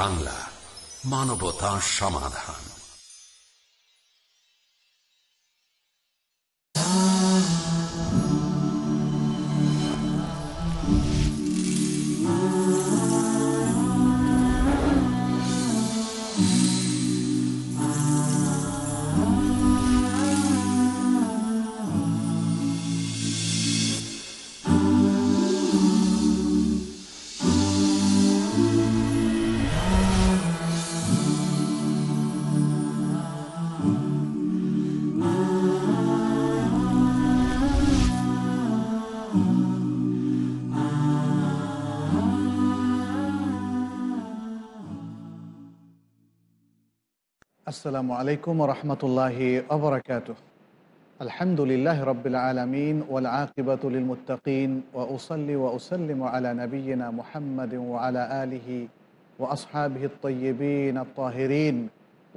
বাংলা মানবতা সমাধান আসসালামু আলাইকুম রহমতুল্লাহি অবরাকাত আলহামদুলিল্লাহ রবিল আলমিন ওয়াল আকিবাতুল মুতাকিন ওয়া ওসল্লি ওয়া ওসলিম আলা নবীনা মুহাম্মদ আলা আলিহি ও আসহাবিহি তৈবিন তাহিরিন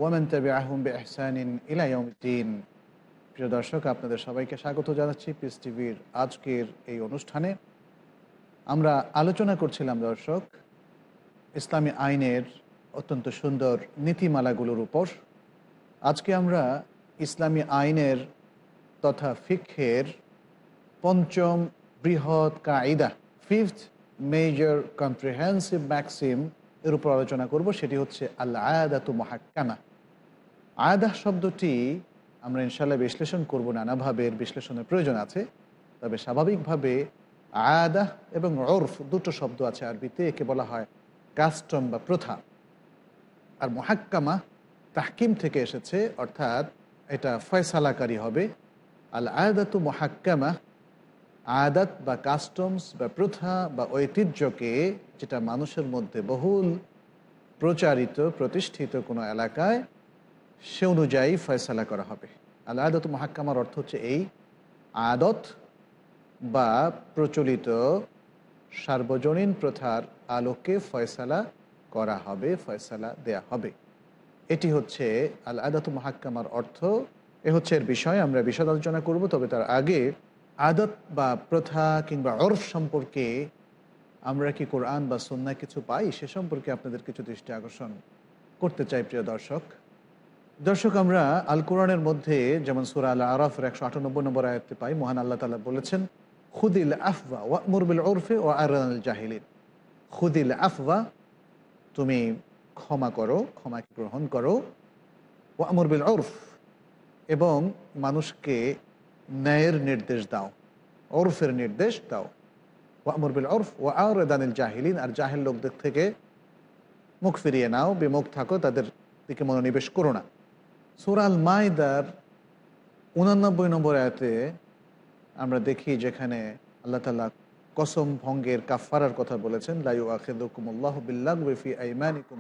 ওমেন তবে আহম বে এহসানিন ইলায়ুদ্দিন প্রিয় দর্শক আপনাদের সবাইকে স্বাগত জানাচ্ছি পিস টিভির আজকের এই অনুষ্ঠানে আমরা আলোচনা করছিলাম দর্শক ইসলামী আইনের অত্যন্ত সুন্দর নীতিমালাগুলোর উপর আজকে আমরা ইসলামী আইনের তথা ফিক্ষের পঞ্চম বৃহৎ কায়দা ফিফথ মেজর কম্প্রিহেন্সিভ ম্যাক্সিম এর উপর আলোচনা করব সেটি হচ্ছে আয়াদা তু মহাক্কানা আয়াদা শব্দটি আমরা ইনশাল্লাহ বিশ্লেষণ করব নানাভাবে এর বিশ্লেষণের প্রয়োজন আছে তবে স্বাভাবিকভাবে আয়াদা এবং অর্ফ দুটো শব্দ আছে আরবিতে একে বলা হয় কাস্টম বা প্রথা আর মহাক্কামা তাহকিম থেকে এসেছে অর্থাৎ এটা ফয়সালাকারী হবে আল আয়াদাতু মহাক্কামা আয়াদাত বা কাস্টমস বা প্রথা বা ঐতিহ্যকে যেটা মানুষের মধ্যে বহুল প্রচারিত প্রতিষ্ঠিত কোনো এলাকায় সে অনুযায়ী ফয়সালা করা হবে আল আয়াদত মহাক্কামার অর্থ হচ্ছে এই আদত বা প্রচলিত সার্বজনীন প্রথার আলোকে ফয়সালা করা হবে ফয়সালা দেয়া হবে এটি হচ্ছে আল আদাত মাহাক্কামার অর্থ এ হচ্ছে এর বিষয় আমরা বিশদ আলোচনা করব তবে তার আগে আদত বা প্রথা কিংবা অর্ফ সম্পর্কে আমরা কি কোরআন বা সন্ন্যায় কিছু পাই সে সম্পর্কে আপনাদের কিছু দৃষ্টি আকর্ষণ করতে চাই প্রিয় দর্শক দর্শক আমরা আল কোরআনের মধ্যে যেমন সুরা আল আরফের একশো আটানব্বই নম্বর আয়ত্তে পাই মহান আল্লাহ তালা বলেছেন খুদিল আফওয়া ওয়া মুরবিল ওরফে ও আর জাহিলিন খুদিল আফওয়া তুমি ক্ষমা করো ক্ষমাকে গ্রহণ করো ও আমর বিল অরফ এবং মানুষকে ন্যায়ের নির্দেশ দাও অরফের নির্দেশ দাও ও আমর বিল অরফ ও আর দানিল জাহিলিন আর জাহেল লোকদের থেকে মুখ ফিরিয়ে নাও বিমুখ থাকো তাদের দিকে মনোনিবেশ করো না সুরাল মায়দার উনানব্বই নম্বর আয়তে আমরা দেখি যেখানে আল্লাহ তালা কসম ভঙ্গের কাফারার কথা বলেছেন লাইউ আখেদুকুমুল্লাহ বিল্লাহ বিফি আইমানিকুম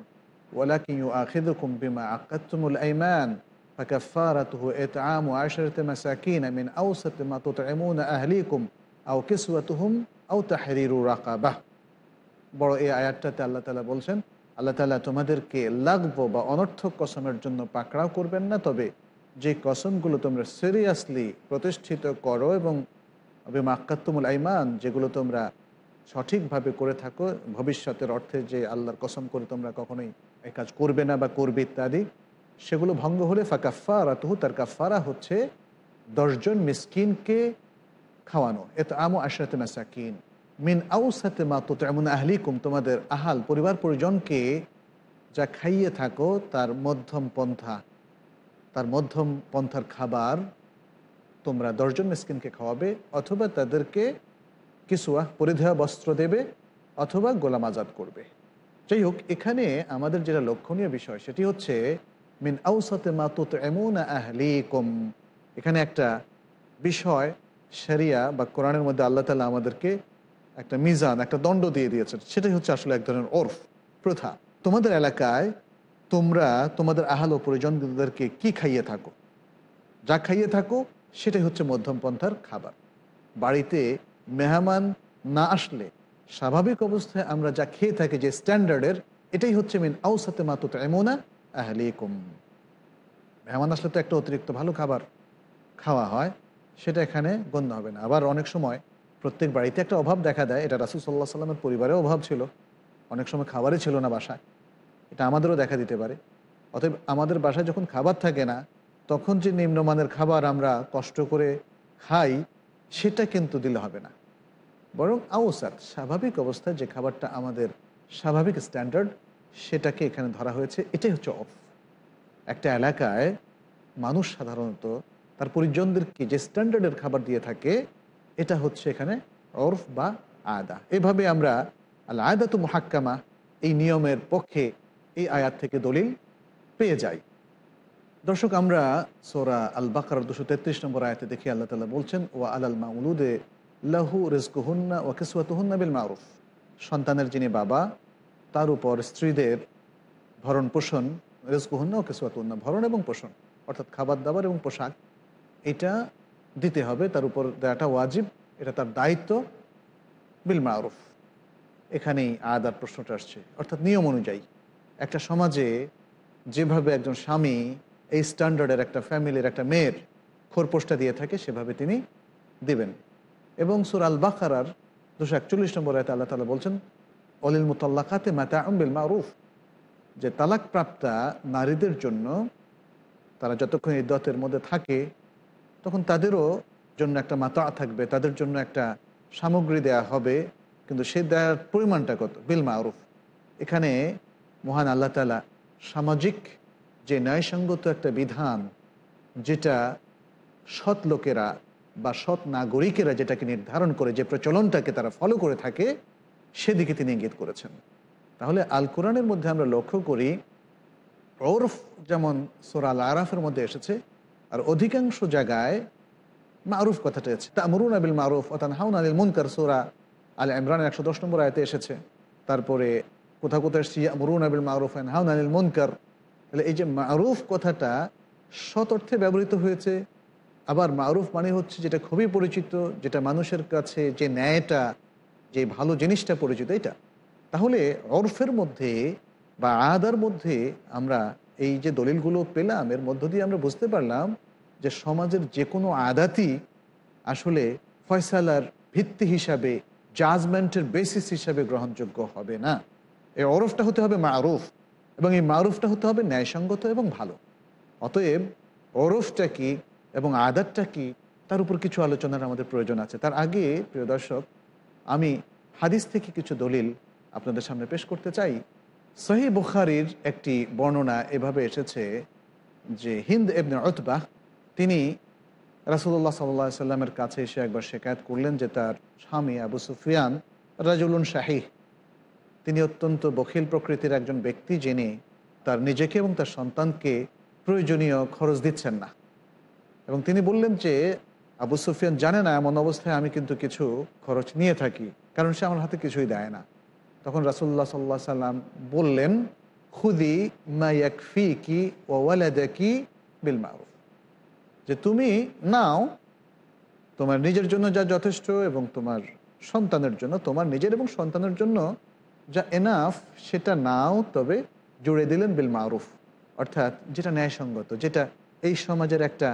ওয়ালাকিন ইউ আখিদুকুম বিমা আকাত্তুমুল আইমান ফাকাফারাতুহু ইতআমু আশরাতি মাসাকিন মিন আওসাতি মা তুতঈমুনা আহলিকুম আও কিসওয়াতুহুম আও তাহরিরু রাকাবাহ বড় এই আয়াতটাতে আল্লাহ তালা বলছেন আল্লাহ তালা তোমাদেরকে লাগব বা অনর্থক কসমের জন্য পাকড়াও করবেন না তবে যে কসমগুলো তোমরা সিরিয়াসলি প্রতিষ্ঠিত করো এবং আক্কাত্তমুল আইমান যেগুলো তোমরা সঠিকভাবে করে থাকো ভবিষ্যতের অর্থে যে আল্লাহর কসম করে তোমরা কখনোই এ কাজ করবে না বা করবে ইত্যাদি সেগুলো ভঙ্গ হলে ফাকাফারা তহু তার কাফারা হচ্ছে দশজন মিসকিনকে খাওয়ানো এত আমো আশরাতে মাসাকিন মিন সাথে মা তো এমন আহলিকুম তোমাদের আহাল পরিবার পরিজনকে যা খাইয়ে থাকো তার মধ্যম পন্থা তার মধ্যম পন্থার খাবার তোমরা দশজন মিসকিনকে খাওয়াবে অথবা তাদেরকে কিছুয়া পরিধেয় বস্ত্র দেবে অথবা গোলাম আজাদ করবে যাই হোক এখানে আমাদের যেটা লক্ষণীয় বিষয় সেটি হচ্ছে মিন আউসাতে মাতুত এমন আহলিকম এখানে একটা বিষয় শরিয়া বা কোরআনের মধ্যে আল্লাহ তালা আমাদেরকে একটা মিজান একটা দণ্ড দিয়ে দিয়েছে সেটাই হচ্ছে আসলে এক ধরনের ওরফ প্রথা তোমাদের এলাকায় তোমরা তোমাদের আহাল ও পরিজনদেরকে কি খাইয়ে থাকো যা খাইয়ে থাকো সেটাই হচ্ছে মধ্যম পন্থার খাবার বাড়িতে মেহমান না আসলে স্বাভাবিক অবস্থায় আমরা যা খেয়ে থাকি যে স্ট্যান্ডার্ডের এটাই হচ্ছে মিন আউসাতে মাতু এমোনা আহলিকুম মেহমান আসলে তো একটা অতিরিক্ত ভালো খাবার খাওয়া হয় সেটা এখানে গণ্য হবে না আবার অনেক সময় প্রত্যেক বাড়িতে একটা অভাব দেখা দেয় এটা রাসুল সাল্লাহ সাল্লামের পরিবারেও অভাব ছিল অনেক সময় খাবারই ছিল না বাসায় এটা আমাদেরও দেখা দিতে পারে অতএব আমাদের বাসায় যখন খাবার থাকে না তখন যে নিম্নমানের খাবার আমরা কষ্ট করে খাই সেটা কিন্তু দিলে হবে না বরং আউসার স্বাভাবিক অবস্থায় যে খাবারটা আমাদের স্বাভাবিক স্ট্যান্ডার্ড সেটাকে এখানে ধরা হয়েছে এটাই হচ্ছে অফ একটা এলাকায় মানুষ সাধারণত তার পরিজনদেরকে যে স্ট্যান্ডার্ডের খাবার দিয়ে থাকে এটা হচ্ছে এখানে অর্ফ বা আয়দা এভাবে আমরা আল তো মহাক্কামা এই নিয়মের পক্ষে এই আয়াত থেকে দলিল পেয়ে যাই দর্শক আমরা সোরা আল বাকার দুশো তেত্রিশ নম্বর আয়াতে দেখি আল্লাহ তালা বলছেন ও আল মাউলুদে লহু ও কিসুয়াত হুন্না বিল মারুফ সন্তানের যিনি বাবা তার উপর স্ত্রীদের ভরণ পোষণ কিসুয়াত হুন্না ভরণ এবং পোষণ অর্থাৎ খাবার দাবার এবং পোশাক এটা দিতে হবে তার উপর দেওয়াটা ওয়াজিব এটা তার দায়িত্ব বিল মারুফ এখানেই আদার প্রশ্নটা আসছে অর্থাৎ নিয়ম অনুযায়ী একটা সমাজে যেভাবে একজন স্বামী এই স্ট্যান্ডার্ডের একটা ফ্যামিলির একটা মেয়ের খোরপোষটা দিয়ে থাকে সেভাবে তিনি দেবেন এবং সুরাল বাকার দুশো একচল্লিশ নম্বর আয়তে আল্লাহ তালা বলছেন অলিল মুতাল্লাকাতে মাতা আম্বিল মারুফ যে প্রাপ্তা নারীদের জন্য তারা যতক্ষণ ইদ্যতের মধ্যে থাকে তখন তাদেরও জন্য একটা মাতা থাকবে তাদের জন্য একটা সামগ্রী দেয়া হবে কিন্তু সে দেওয়ার পরিমাণটা কত বিল মারুফ এখানে মহান আল্লাহ তালা সামাজিক যে ন্যায়সঙ্গত একটা বিধান যেটা সৎ লোকেরা বা সৎ নাগরিকেরা যেটাকে নির্ধারণ করে যে প্রচলনটাকে তারা ফলো করে থাকে সেদিকে তিনি ইঙ্গিত করেছেন তাহলে আল কোরআনের মধ্যে আমরা লক্ষ্য করি ওরফ যেমন সোরাল আরাফের মধ্যে এসেছে আর অধিকাংশ জায়গায় মারুফ কথাটা তা মরুন আবিল মারুফ অর্থাৎ হাউন আলিল মুনকার সোরা আল ইমরান একশো দশ নম্বর আয়তে এসেছে তারপরে কোথাও কোথায় সি মরুন আবিল মারুফ অ্যান্ড হাউন আলিল মুনকার তাহলে এই যে মারুফ কথাটা সৎ অর্থে ব্যবহৃত হয়েছে আবার মারুফ মানে হচ্ছে যেটা খুবই পরিচিত যেটা মানুষের কাছে যে ন্যায়টা যে ভালো জিনিসটা পরিচিত এটা তাহলে অর্ফের মধ্যে বা আদার মধ্যে আমরা এই যে দলিলগুলো পেলাম এর মধ্য দিয়ে আমরা বুঝতে পারলাম যে সমাজের যে কোনো আদাতই আসলে ফয়সালার ভিত্তি হিসাবে জাজমেন্টের বেসিস হিসাবে গ্রহণযোগ্য হবে না এই অরফটা হতে হবে মারুফ এবং এই মারুফটা হতে হবে ন্যায়সঙ্গত এবং ভালো অতএব ওরফটা কি এবং আদাতটা কি তার উপর কিছু আলোচনার আমাদের প্রয়োজন আছে তার আগে প্রিয় দর্শক আমি হাদিস থেকে কিছু দলিল আপনাদের সামনে পেশ করতে চাই সহি বুখারির একটি বর্ণনা এভাবে এসেছে যে হিন্দ এবনে অতবা তিনি রাসুল্লাহ সাল্লা সাল্লামের কাছে এসে একবার শেখায়ত করলেন যে তার স্বামী আবু সুফিয়ান রাজুলুন শাহিহ তিনি অত্যন্ত বখিল প্রকৃতির একজন ব্যক্তি যিনি তার নিজেকে এবং তার সন্তানকে প্রয়োজনীয় খরচ দিচ্ছেন না এবং তিনি বললেন যে আবু সুফিয়ান জানে না এমন অবস্থায় আমি কিন্তু কিছু খরচ নিয়ে থাকি কারণ সে আমার হাতে কিছুই দেয় না তখন রাসুল্লাহ সাল্লা সাল্লাম বললেন খুদি মাইয়াকফি কি ওয়ালাদা কি বিল যে তুমি নাও তোমার নিজের জন্য যা যথেষ্ট এবং তোমার সন্তানের জন্য তোমার নিজের এবং সন্তানের জন্য যা এনাফ সেটা নাও তবে জুড়ে দিলেন বিল মারুফ অর্থাৎ যেটা ন্যায়সঙ্গত যেটা এই সমাজের একটা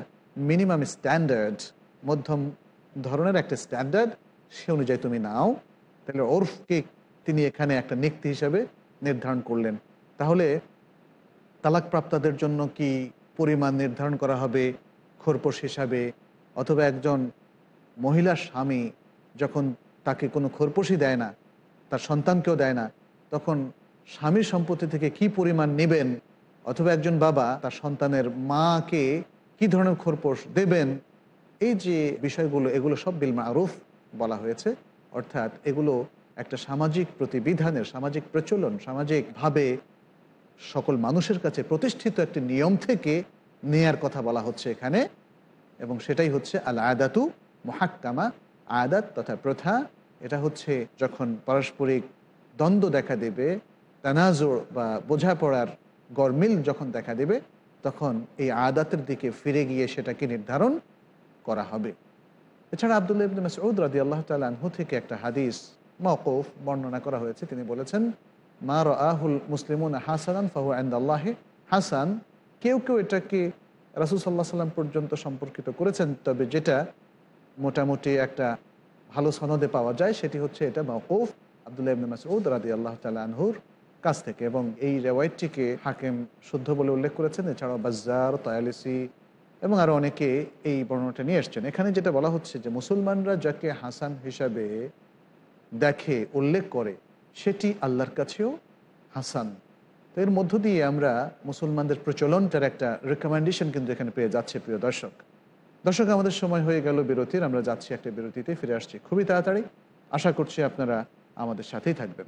মিনিমাম স্ট্যান্ডার্ড মধ্যম ধরনের একটা স্ট্যান্ডার্ড সে অনুযায়ী তুমি নাও তাহলে ওরফকে তিনি এখানে একটা নিক্তি হিসাবে নির্ধারণ করলেন তাহলে তালাকপ্রাপ্তাদের জন্য কি পরিমাণ নির্ধারণ করা হবে খোরপোশ হিসাবে অথবা একজন মহিলা স্বামী যখন তাকে কোনো খোরপোশই দেয় না তার সন্তানকেও দেয় না তখন স্বামী সম্পত্তি থেকে কি পরিমাণ নেবেন অথবা একজন বাবা তার সন্তানের মাকে কি ধরনের খোরপোশ দেবেন এই যে বিষয়গুলো এগুলো সব বিল মারুফ বলা হয়েছে অর্থাৎ এগুলো একটা সামাজিক প্রতিবিধানের সামাজিক প্রচলন সামাজিকভাবে সকল মানুষের কাছে প্রতিষ্ঠিত একটি নিয়ম থেকে নেয়ার কথা বলা হচ্ছে এখানে এবং সেটাই হচ্ছে আল আদাতু মহাক্কামা আয়াদাত তথা প্রথা এটা হচ্ছে যখন পারস্পরিক দ্বন্দ্ব দেখা দেবে তানাজোর বা বোঝাপড়ার গরমিল যখন দেখা দেবে তখন এই আদাতের দিকে ফিরে গিয়ে সেটাকে নির্ধারণ করা হবে এছাড়া আবদুল্লাহ ইবিন মাসউদ রাজি আল্লাহ তালহু থেকে একটা হাদিস মকৌফ বর্ণনা করা হয়েছে তিনি বলেছেন মা রাহুল মুসলিমুন হাসান ফাহু আন্দাল্লাহ হাসান কেউ কেউ এটাকে রাসুল সাল্লাহ সাল্লাম পর্যন্ত সম্পর্কিত করেছেন তবে যেটা মোটামুটি একটা ভালো সনদে পাওয়া যায় সেটি হচ্ছে এটা মকৌফ আবদুল্লাহ ইবিন মাসউদ রাজি আল্লাহ তালহুর কাছ থেকে এবং এই রেওয়ায়তটিকে হাকেম শুদ্ধ বলে উল্লেখ করেছেন এছাড়াও বাজার তয়ালিসি এবং আরও অনেকে এই বর্ণনাটা নিয়ে এসছেন এখানে যেটা বলা হচ্ছে যে মুসলমানরা যাকে হাসান হিসাবে দেখে উল্লেখ করে সেটি আল্লাহর কাছেও হাসান তো এর মধ্য দিয়ে আমরা মুসলমানদের প্রচলনটার একটা রেকমেন্ডেশন কিন্তু এখানে পেয়ে যাচ্ছে প্রিয় দর্শক দর্শক আমাদের সময় হয়ে গেল বিরতির আমরা যাচ্ছি একটা বিরতিতে ফিরে আসছি খুবই তাড়াতাড়ি আশা করছি আপনারা আমাদের সাথেই থাকবেন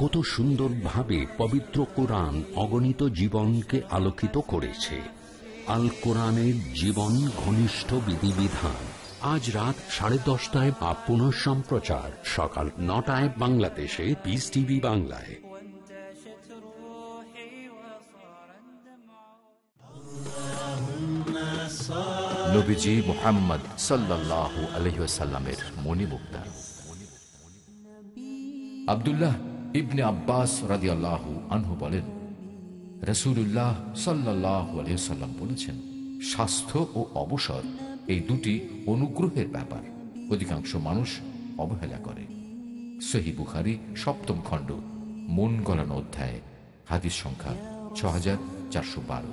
কত সুন্দরভাবে পবিত্র কোরআন অগণিত জীবনকে আলোকিত করেছে আল কোরআনের জীবন ঘনিষ্ঠ বিধিবিধান আজ রাত সাড়ে দশটায় বা পুনঃ সম্প্রচার সকাল নটায় বাংলাদেশে পিস টিভি বাংলায় নবীজি মোহাম্মদ সাল্লাহ আলহিসাল্লামের মণিমুক্তা আবদুল্লাহ ইবনে আব্বাস রাজি আল্লাহ আনহু বলেন রসুল্লাহ সাল্লাহ আলিয়াল্লাম বলেছেন স্বাস্থ্য ও অবসর এই দুটি অনুগ্রহের ব্যাপার অধিকাংশ মানুষ অবহেলা করে সহি বুখারি সপ্তম খণ্ড মন গলানো অধ্যায় হাতির সংখ্যা ছ হাজার চারশো বারো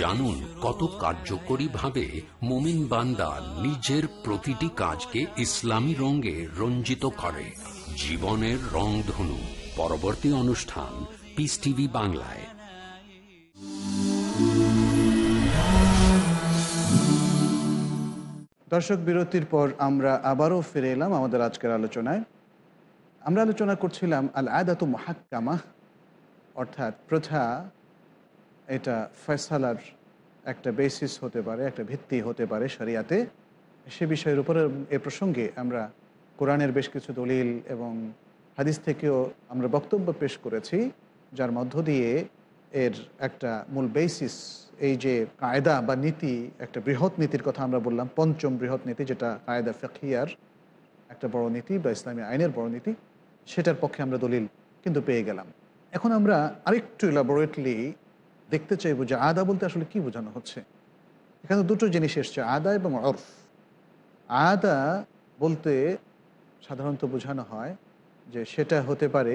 জানুন কত কার্যকরী ভাবে মোমিন বান্দা নিজের প্রতিটি কাজকে ইসলামী রঙে রঞ্জিত করে জীবনের রং ধনু পরবর্তী অনুষ্ঠান পিস টিভি বাংলায় দর্শক বিরতির পর আমরা আবারও ফিরে এলাম আমাদের আজকের আলোচনায় আমরা আলোচনা করছিলাম আল আদাত মহাকামা অর্থাৎ প্রথা এটা ফয়সালার একটা বেসিস হতে পারে একটা ভিত্তি হতে পারে শরিয়াতে সে বিষয়ের উপরে এ প্রসঙ্গে আমরা কোরআনের বেশ কিছু দলিল এবং হাদিস থেকেও আমরা বক্তব্য পেশ করেছি যার মধ্য দিয়ে এর একটা মূল বেসিস এই যে কায়দা বা নীতি একটা বৃহৎ নীতির কথা আমরা বললাম পঞ্চম বৃহৎ নীতি যেটা কায়দা ফেকিয়ার একটা বড় নীতি বা ইসলামী আইনের বড় নীতি সেটার পক্ষে আমরা দলিল কিন্তু পেয়ে গেলাম এখন আমরা আরেকটু ইলাবোরেটলি দেখতে চাইবো যে আদা বলতে আসলে কি বোঝানো হচ্ছে এখানে দুটো জিনিস এসছে আদা এবং অর্ফ আদা বলতে সাধারণত বোঝানো হয় যে সেটা হতে পারে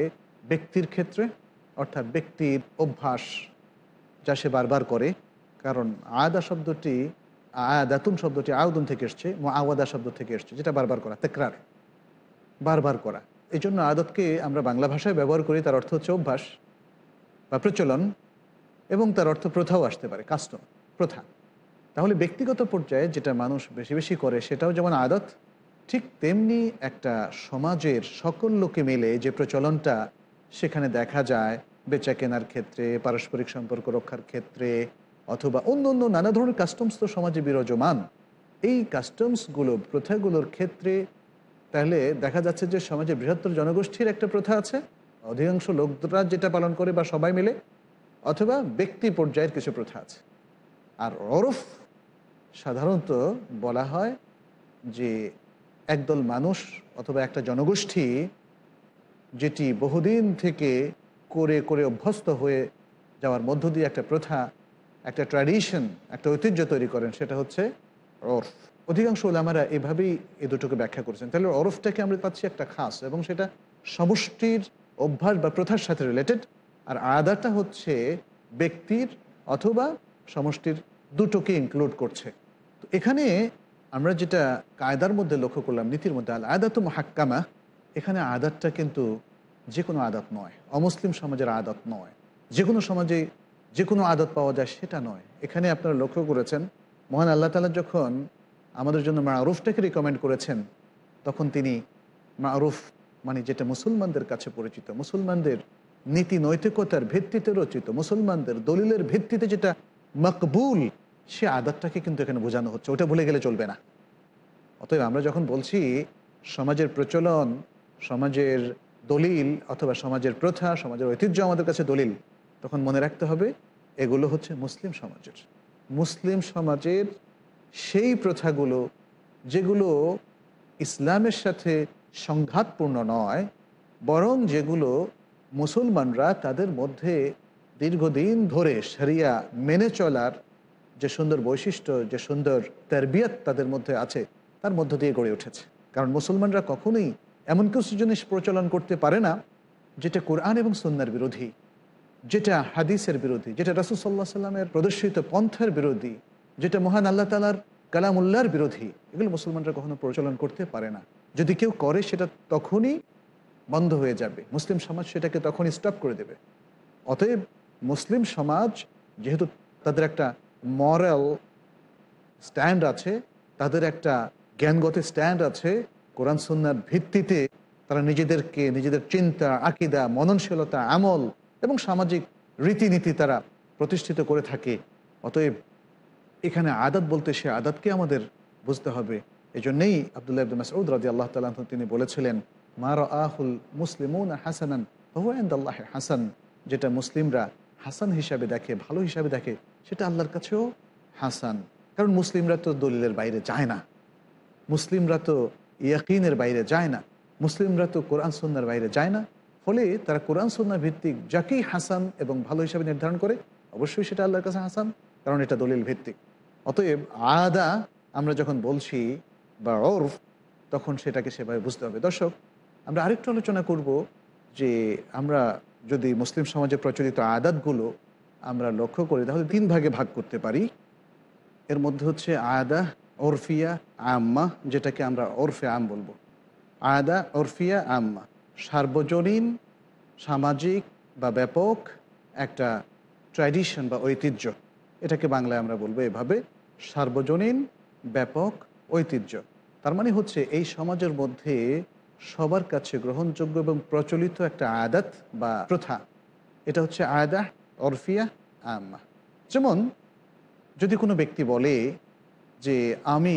ব্যক্তির ক্ষেত্রে অর্থাৎ ব্যক্তির অভ্যাস যা সে বারবার করে কারণ আদা শব্দটি আয়াদাতুন শব্দটি আয়োদন থেকে এসছে আওয়াদা শব্দ থেকে এসছে যেটা বারবার করা তেকরার বারবার করা এই জন্য আদতকে আমরা বাংলা ভাষায় ব্যবহার করি তার অর্থ হচ্ছে অভ্যাস বা প্রচলন এবং তার অর্থ প্রথাও আসতে পারে কাস্টম প্রথা তাহলে ব্যক্তিগত পর্যায়ে যেটা মানুষ বেশি বেশি করে সেটাও যেমন আদত ঠিক তেমনি একটা সমাজের সকল লোকে মেলে যে প্রচলনটা সেখানে দেখা যায় বেচা কেনার ক্ষেত্রে পারস্পরিক সম্পর্ক রক্ষার ক্ষেত্রে অথবা অন্য অন্য নানা ধরনের কাস্টমস তো সমাজে বিরাজমান এই কাস্টমসগুলো প্রথাগুলোর ক্ষেত্রে তাহলে দেখা যাচ্ছে যে সমাজে বৃহত্তর জনগোষ্ঠীর একটা প্রথা আছে অধিকাংশ লোকরা যেটা পালন করে বা সবাই মিলে অথবা ব্যক্তি পর্যায়ের কিছু প্রথা আছে আর ওরফ সাধারণত বলা হয় যে একদল মানুষ অথবা একটা জনগোষ্ঠী যেটি বহুদিন থেকে করে করে অভ্যস্ত হয়ে যাওয়ার মধ্য দিয়ে একটা প্রথা একটা ট্র্যাডিশন একটা ঐতিহ্য তৈরি করেন সেটা হচ্ছে ওরফ অধিকাংশ ওলামারা এভাবেই এ দুটোকে ব্যাখ্যা করেছেন তাহলে ওরফটাকে আমরা পাচ্ছি একটা খাস এবং সেটা সমষ্টির অভ্যাস বা প্রথার সাথে রিলেটেড আর আদাটা হচ্ছে ব্যক্তির অথবা সমষ্টির দুটোকে ইনক্লুড করছে তো এখানে আমরা যেটা কায়দার মধ্যে লক্ষ্য করলাম নীতির মধ্যে আল তো মহাক্কামা এখানে আদাতটা কিন্তু যে কোনো আদাত নয় অমুসলিম সমাজের আদাত নয় যে কোনো সমাজে যে কোনো আদাত পাওয়া যায় সেটা নয় এখানে আপনারা লক্ষ্য করেছেন মহান আল্লাহ তালা যখন আমাদের জন্য মারুফটাকে রিকমেন্ড করেছেন তখন তিনি মারুফ মানে যেটা মুসলমানদের কাছে পরিচিত মুসলমানদের নীতি নৈতিকতার ভিত্তিতে রচিত মুসলমানদের দলিলের ভিত্তিতে যেটা মকবুল সে আদাতটাকে কিন্তু এখানে বোঝানো হচ্ছে ওটা ভুলে গেলে চলবে না অতএব আমরা যখন বলছি সমাজের প্রচলন সমাজের দলিল অথবা সমাজের প্রথা সমাজের ঐতিহ্য আমাদের কাছে দলিল তখন মনে রাখতে হবে এগুলো হচ্ছে মুসলিম সমাজের মুসলিম সমাজের সেই প্রথাগুলো যেগুলো ইসলামের সাথে সংঘাতপূর্ণ নয় বরং যেগুলো মুসলমানরা তাদের মধ্যে দীর্ঘদিন ধরে সারিয়া মেনে চলার যে সুন্দর বৈশিষ্ট্য যে সুন্দর তেরবিয়াত তাদের মধ্যে আছে তার মধ্য দিয়ে গড়ে উঠেছে কারণ মুসলমানরা কখনোই এমন কিছু জিনিস প্রচলন করতে পারে না যেটা কোরআন এবং সন্ন্যার বিরোধী যেটা হাদিসের বিরোধী যেটা রাসুল সাল্লাহ সাল্লামের প্রদর্শিত পন্থার বিরোধী যেটা মহান আল্লাহ তালার কালামুল্লার বিরোধী এগুলো মুসলমানরা কখনো প্রচলন করতে পারে না যদি কেউ করে সেটা তখনই বন্ধ হয়ে যাবে মুসলিম সমাজ সেটাকে তখনই স্টপ করে দেবে অতএব মুসলিম সমাজ যেহেতু তাদের একটা মরাল স্ট্যান্ড আছে তাদের একটা জ্ঞানগত স্ট্যান্ড আছে কোরআন সন্ন্যার ভিত্তিতে তারা নিজেদেরকে নিজেদের চিন্তা আকিদা মননশীলতা আমল এবং সামাজিক রীতিনীতি তারা প্রতিষ্ঠিত করে থাকে অতএব এখানে আদাত বলতে সে আদাতকে আমাদের বুঝতে হবে জন্যেই আবদুল্লাহ আব্দুল মাসউদ রাজি আল্লাহ তালাহ তিনি বলেছিলেন মার আহুল মুসলিমুন হাসানান বহু হাসান যেটা মুসলিমরা হাসান হিসাবে দেখে ভালো হিসাবে দেখে সেটা আল্লাহর কাছেও হাসান কারণ মুসলিমরা তো দলিলের বাইরে যায় না মুসলিমরা তো ইয়াকিনের বাইরে যায় না মুসলিমরা তো কোরআন সন্ন্যার বাইরে যায় না ফলে তারা কোরআন সন্না ভিত্তিক যাকেই হাসান এবং ভালো হিসাবে নির্ধারণ করে অবশ্যই সেটা আল্লাহর কাছে হাসান কারণ এটা দলিল ভিত্তিক অতএব আদা আমরা যখন বলছি বা অর্ফ তখন সেটাকে সেভাবে বুঝতে হবে দর্শক আমরা আরেকটু আলোচনা করব যে আমরা যদি মুসলিম সমাজে প্রচলিত আদাতগুলো আমরা লক্ষ্য করি তাহলে তিন ভাগে ভাগ করতে পারি এর মধ্যে হচ্ছে আয়াদা ওরফিয়া আম্মা যেটাকে আমরা ওরফে আম বলবো আয়াদা ওরফিয়া আম্মা সার্বজনীন সামাজিক বা ব্যাপক একটা ট্র্যাডিশন বা ঐতিহ্য এটাকে বাংলায় আমরা বলবো এভাবে সার্বজনীন ব্যাপক ঐতিহ্য তার মানে হচ্ছে এই সমাজের মধ্যে সবার কাছে গ্রহণযোগ্য এবং প্রচলিত একটা আয়াদাত বা প্রথা এটা হচ্ছে আয়দা অরফিয়া আম্মা যেমন যদি কোনো ব্যক্তি বলে যে আমি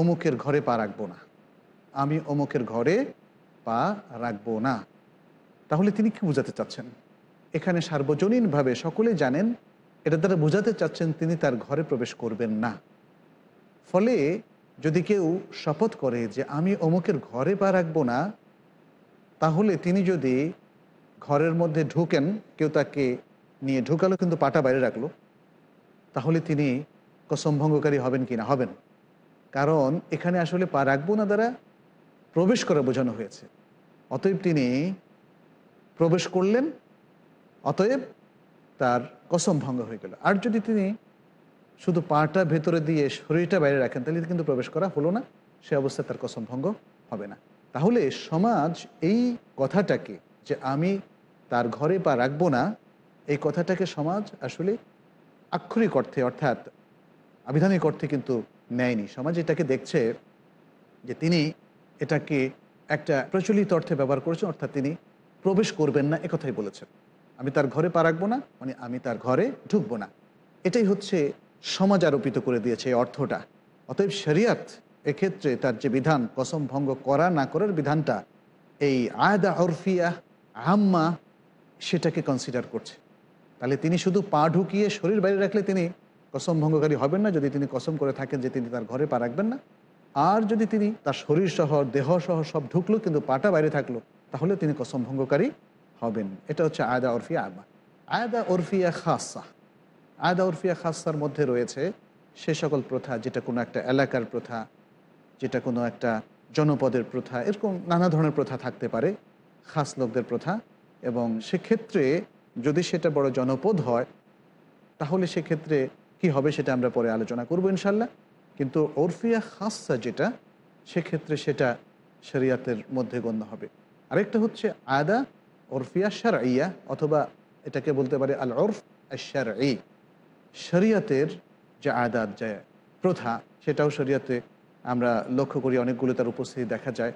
অমুকের ঘরে পা রাখবো না আমি অমুকের ঘরে পা রাখবো না তাহলে তিনি কি বোঝাতে চাচ্ছেন এখানে সার্বজনীনভাবে সকলে জানেন এটা দ্বারা বোঝাতে চাচ্ছেন তিনি তার ঘরে প্রবেশ করবেন না ফলে যদি কেউ শপথ করে যে আমি অমুকের ঘরে পা রাখবো না তাহলে তিনি যদি ঘরের মধ্যে ঢুকেন কেউ তাকে নিয়ে ঢুকালো কিন্তু পাটা বাইরে রাখলো তাহলে তিনি ভঙ্গকারী হবেন কি না হবেন কারণ এখানে আসলে পা রাখবো না দ্বারা প্রবেশ করে বোঝানো হয়েছে অতএব তিনি প্রবেশ করলেন অতএব তার কসম ভঙ্গ হয়ে গেল আর যদি তিনি শুধু পাটা ভেতরে দিয়ে শরীরটা বাইরে রাখেন তাহলে কিন্তু প্রবেশ করা হলো না সে অবস্থায় তার কসম ভঙ্গ হবে না তাহলে সমাজ এই কথাটাকে যে আমি তার ঘরে পা রাখবো না এই কথাটাকে সমাজ আসলে আক্ষরিক অর্থে অর্থাৎ আবিধানিক অর্থে কিন্তু নেয়নি সমাজ এটাকে দেখছে যে তিনি এটাকে একটা প্রচলিত অর্থে ব্যবহার করেছেন অর্থাৎ তিনি প্রবেশ করবেন না একথাই বলেছেন আমি তার ঘরে পা রাখবো না মানে আমি তার ঘরে ঢুকবো না এটাই হচ্ছে সমাজ আরোপিত করে দিয়েছে এই অর্থটা অতএব শরিয়াত এক্ষেত্রে তার যে বিধান কসম ভঙ্গ করা না করার বিধানটা এই আয়দা অরফিয়া আহাম্মা সেটাকে কনসিডার করছে তাহলে তিনি শুধু পা ঢুকিয়ে শরীর বাইরে রাখলে তিনি কসম ভঙ্গকারী হবেন না যদি তিনি কসম করে থাকেন যে তিনি তার ঘরে পা রাখবেন না আর যদি তিনি তার শরীর সহ দেহ সহ সব ঢুকলো কিন্তু পাটা বাইরে থাকলো তাহলে তিনি কসম ভঙ্গকারী হবেন এটা হচ্ছে আয়দা অরফিয়া আম্মা আয়দা অরফিয়া খাসা আদা উরফিয়া খাস্তার মধ্যে রয়েছে সে সকল প্রথা যেটা কোনো একটা এলাকার প্রথা যেটা কোনো একটা জনপদের প্রথা এরকম নানা ধরনের প্রথা থাকতে পারে খাস লোকদের প্রথা এবং সেক্ষেত্রে যদি সেটা বড় জনপদ হয় তাহলে সেক্ষেত্রে কি হবে সেটা আমরা পরে আলোচনা করব ইনশাল্লাহ কিন্তু ওরফিয়া খাসা যেটা সেক্ষেত্রে সেটা শরিয়াতের মধ্যে গণ্য হবে আরেকটা হচ্ছে আদা ওরফিয়া ইয়া অথবা এটাকে বলতে পারে আল ওরফ এই শরীয়তের যে আদাত যে প্রথা সেটাও শরীয়তে আমরা লক্ষ্য করি অনেকগুলো তার উপস্থিতি দেখা যায়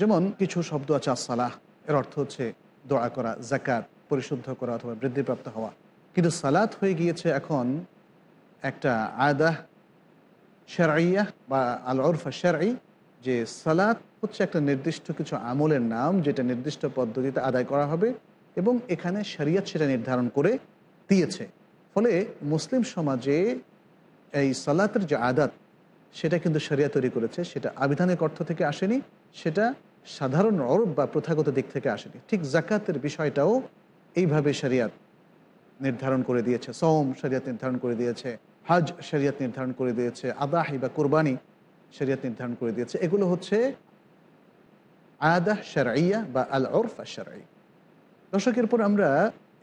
যেমন কিছু শব্দ আছে সালাহ এর অর্থ হচ্ছে দোয়া করা জাকাত পরিশুদ্ধ করা অথবা বৃদ্ধিপ্রাপ্ত হওয়া কিন্তু সালাত হয়ে গিয়েছে এখন একটা আদাহ শেরাইয়া বা আল ওরফা শেরাই যে সালাত হচ্ছে একটা নির্দিষ্ট কিছু আমলের নাম যেটা নির্দিষ্ট পদ্ধতিতে আদায় করা হবে এবং এখানে শরিয়ত সেটা নির্ধারণ করে দিয়েছে ফলে মুসলিম সমাজে এই সালাতের যে আদাত সেটা কিন্তু সেরিয়া তৈরি করেছে সেটা আবিধানিক অর্থ থেকে আসেনি সেটা সাধারণ অরব বা প্রথাগত দিক থেকে আসেনি ঠিক জাকাতের বিষয়টাও এইভাবে শরিয়াত নির্ধারণ করে দিয়েছে সোম শরিয়াত নির্ধারণ করে দিয়েছে হজ শরিয়াত নির্ধারণ করে দিয়েছে আদাহি বা কোরবানি শরিয়াত নির্ধারণ করে দিয়েছে এগুলো হচ্ছে আদাহ শরাইয়া বা আল ওরফ আর শরাই দর্শকের পর আমরা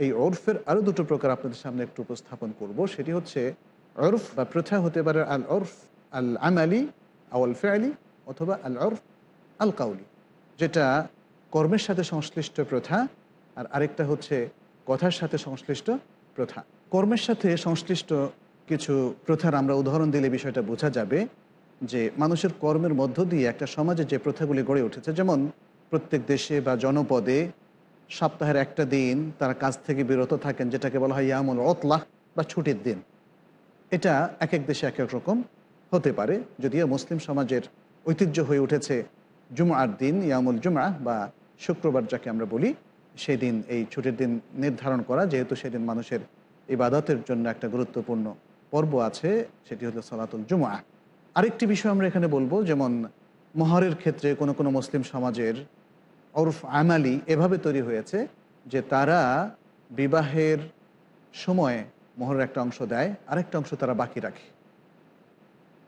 এই অর্ফের আরও দুটো প্রকার আপনাদের সামনে একটু উপস্থাপন করব সেটি হচ্ছে অর্ফ বা প্রথা হতে পারে আল অর্ফ আল আমালি আওয়াল ফেয়ালি অথবা আল অর্ফ আল কাউলি যেটা কর্মের সাথে সংশ্লিষ্ট প্রথা আর আরেকটা হচ্ছে কথার সাথে সংশ্লিষ্ট প্রথা কর্মের সাথে সংশ্লিষ্ট কিছু প্রথার আমরা উদাহরণ দিলে বিষয়টা বোঝা যাবে যে মানুষের কর্মের মধ্য দিয়ে একটা সমাজে যে প্রথাগুলি গড়ে উঠেছে যেমন প্রত্যেক দেশে বা জনপদে সপ্তাহের একটা দিন তারা কাজ থেকে বিরত থাকেন যেটাকে বলা হয় ইয়ামুল অতলাহ বা ছুটির দিন এটা এক এক দেশে এক এক রকম হতে পারে যদিও মুসলিম সমাজের ঐতিহ্য হয়ে উঠেছে জুমার দিন ইয়ামুল জুমা বা শুক্রবার যাকে আমরা বলি সেই দিন এই ছুটির দিন নির্ধারণ করা যেহেতু সেদিন মানুষের ইবাদতের জন্য একটা গুরুত্বপূর্ণ পর্ব আছে সেটি হলো সলাতুল জুমা আরেকটি বিষয় আমরা এখানে বলবো যেমন মহরের ক্ষেত্রে কোনো কোনো মুসলিম সমাজের ওরফ আমালি এভাবে তৈরি হয়েছে যে তারা বিবাহের সময়ে মোহরের একটা অংশ দেয় আরেকটা অংশ তারা বাকি রাখে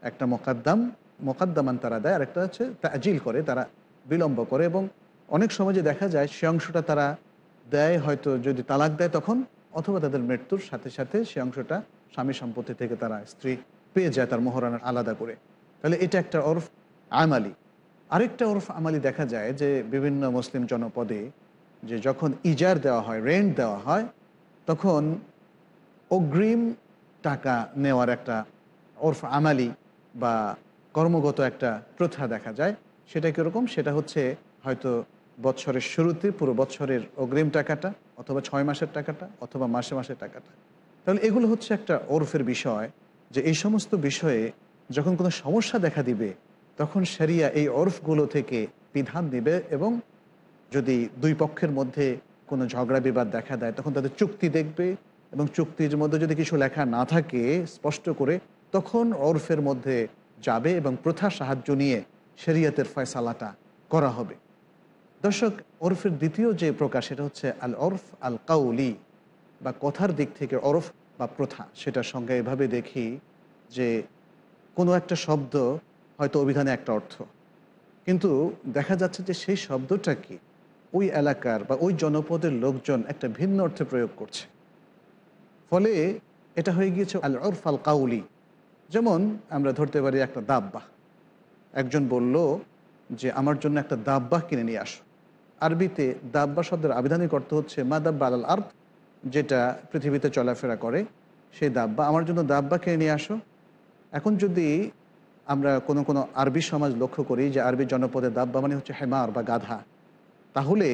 একটা মকাদ্দাম মকাদ্দামান তারা দেয় আরেকটা হচ্ছে তাজিল করে তারা বিলম্ব করে এবং অনেক যে দেখা যায় সে অংশটা তারা দেয় হয়তো যদি তালাক দেয় তখন অথবা তাদের মৃত্যুর সাথে সাথে সে অংশটা স্বামী সম্পত্তি থেকে তারা স্ত্রী পেয়ে যায় তার মহরানার আলাদা করে তাহলে এটা একটা অরফ আমালি আরেকটা ওরফ আমালি দেখা যায় যে বিভিন্ন মুসলিম জনপদে যে যখন ইজার দেওয়া হয় রেন্ট দেওয়া হয় তখন অগ্রিম টাকা নেওয়ার একটা ওরফ আমালি বা কর্মগত একটা প্রথা দেখা যায় সেটা কীরকম সেটা হচ্ছে হয়তো বছরের শুরুতে পুরো বছরের অগ্রিম টাকাটা অথবা ছয় মাসের টাকাটা অথবা মাসে মাসের টাকাটা তাহলে এগুলো হচ্ছে একটা ওরফের বিষয় যে এই সমস্ত বিষয়ে যখন কোনো সমস্যা দেখা দিবে তখন শরিয়া এই ওরফগুলো থেকে বিধান দিবে এবং যদি দুই পক্ষের মধ্যে কোনো ঝগড়া বিবাদ দেখা দেয় তখন তাদের চুক্তি দেখবে এবং চুক্তির মধ্যে যদি কিছু লেখা না থাকে স্পষ্ট করে তখন ওরফের মধ্যে যাবে এবং প্রথা সাহায্য নিয়ে শরিয়তের ফয়সালাটা করা হবে দর্শক ওরফের দ্বিতীয় যে প্রকাশ সেটা হচ্ছে আল অরফ আল কাউলি বা কথার দিক থেকে অরফ বা প্রথা সেটার সঙ্গে এভাবে দেখি যে কোনো একটা শব্দ হয়তো অভিধানে একটা অর্থ কিন্তু দেখা যাচ্ছে যে সেই শব্দটা কি ওই এলাকার বা ওই জনপদের লোকজন একটা ভিন্ন অর্থে প্রয়োগ করছে ফলে এটা হয়ে গিয়েছে আল ওরফাল কাউলি যেমন আমরা ধরতে পারি একটা দাব্বা একজন বলল যে আমার জন্য একটা দাব্বা কিনে নিয়ে আসো আরবিতে দাব্বা শব্দের আবিধানিক অর্থ হচ্ছে মা দাব্বা আল আর্ব যেটা পৃথিবীতে চলাফেরা করে সেই দাব্বা আমার জন্য দাব্বা কিনে নিয়ে আসো এখন যদি আমরা কোনো কোনো আরবি সমাজ লক্ষ্য করি যে আরবি জনপদের দাব্বা মানে হচ্ছে হেমার বা গাধা তাহলে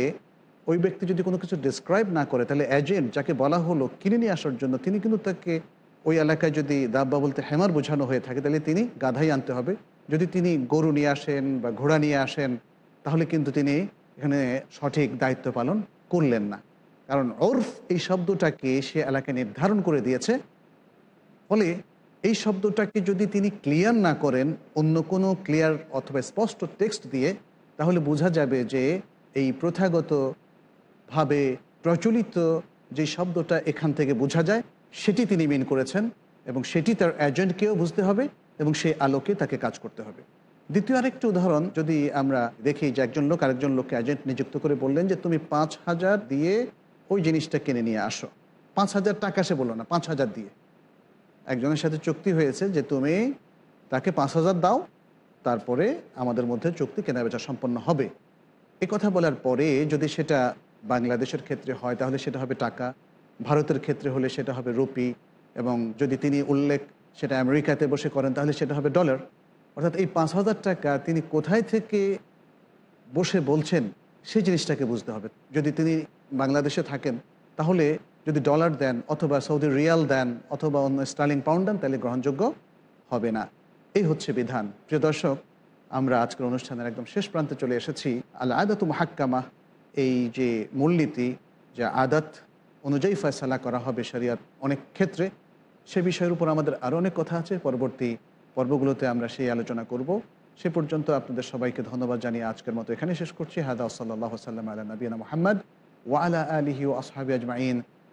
ওই ব্যক্তি যদি কোনো কিছু ডিসক্রাইব না করে তাহলে এজেন্ট যাকে বলা হলো কিনে নিয়ে আসার জন্য তিনি কিন্তু তাকে ওই এলাকায় যদি দাব্বা বলতে হেমার বোঝানো হয়ে থাকে তাহলে তিনি গাধাই আনতে হবে যদি তিনি গরু নিয়ে আসেন বা ঘোড়া নিয়ে আসেন তাহলে কিন্তু তিনি এখানে সঠিক দায়িত্ব পালন করলেন না কারণ ওরফ এই শব্দটাকে সে এলাকায় নির্ধারণ করে দিয়েছে ফলে এই শব্দটাকে যদি তিনি ক্লিয়ার না করেন অন্য কোনো ক্লিয়ার অথবা স্পষ্ট টেক্সট দিয়ে তাহলে বোঝা যাবে যে এই প্রথাগতভাবে প্রচলিত যে শব্দটা এখান থেকে বোঝা যায় সেটি তিনি মিন করেছেন এবং সেটি তার এজেন্টকেও বুঝতে হবে এবং সেই আলোকে তাকে কাজ করতে হবে দ্বিতীয় আরেকটি উদাহরণ যদি আমরা দেখি যে একজন লোক আরেকজন লোককে এজেন্ট নিযুক্ত করে বললেন যে তুমি পাঁচ হাজার দিয়ে ওই জিনিসটা কিনে নিয়ে আসো পাঁচ হাজার টাকা সে বলো না পাঁচ হাজার দিয়ে একজনের সাথে চুক্তি হয়েছে যে তুমি তাকে পাঁচ হাজার দাও তারপরে আমাদের মধ্যে চুক্তি কেনাবেচা সম্পন্ন হবে এ কথা বলার পরে যদি সেটা বাংলাদেশের ক্ষেত্রে হয় তাহলে সেটা হবে টাকা ভারতের ক্ষেত্রে হলে সেটা হবে রুপি এবং যদি তিনি উল্লেখ সেটা আমেরিকাতে বসে করেন তাহলে সেটা হবে ডলার অর্থাৎ এই পাঁচ হাজার টাকা তিনি কোথায় থেকে বসে বলছেন সেই জিনিসটাকে বুঝতে হবে যদি তিনি বাংলাদেশে থাকেন তাহলে যদি ডলার দেন অথবা সৌদি রিয়াল দেন অথবা অন্য স্টার্লিং পাউন্ড দেন তাহলে গ্রহণযোগ্য হবে না এই হচ্ছে বিধান প্রিয় দর্শক আমরা আজকের অনুষ্ঠানের একদম শেষ প্রান্তে চলে এসেছি আল আদাত মাহাক্কামা এই যে মূলনীতি যে আদাত অনুযায়ী ফয়সালা করা হবে শরিয়ার অনেক ক্ষেত্রে সে বিষয়ের উপর আমাদের আরও অনেক কথা আছে পরবর্তী পর্বগুলোতে আমরা সেই আলোচনা করব সে পর্যন্ত আপনাদের সবাইকে ধন্যবাদ জানিয়ে আজকের মতো এখানে শেষ করছি হাদা সাল্লাহ সাল্লাম আল্লাহ নবীনা মোহাম্মদ ওয়ালা আলহি ও আসহাবি আজমাইন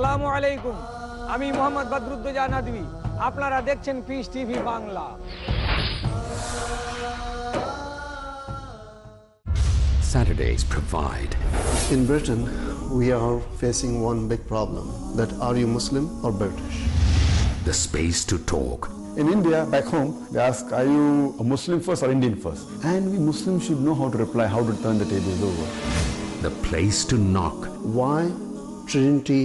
আসসালামু আলাইকুম আমি মোহাম্মদ বদরুদ্দোজা নাদবি আপনারা দেখছেন Peace TV Bangla Saturdays provide. In Britain, we are facing one big problem that are you Muslim or British? The space to talk. In India, back home, they ask, are you a Muslim first or Indian first? And we Muslims should know how to reply, how to turn the tables over. The place to knock. Why Trinity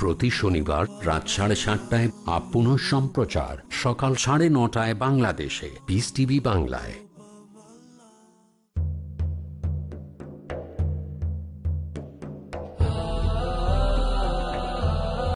প্রতি শনিবার রাত সাড়ে সাতটায় আপন সম্প্রচার সকাল সাড়ে নটায় বাংলাদেশে বিস টিভি বাংলায়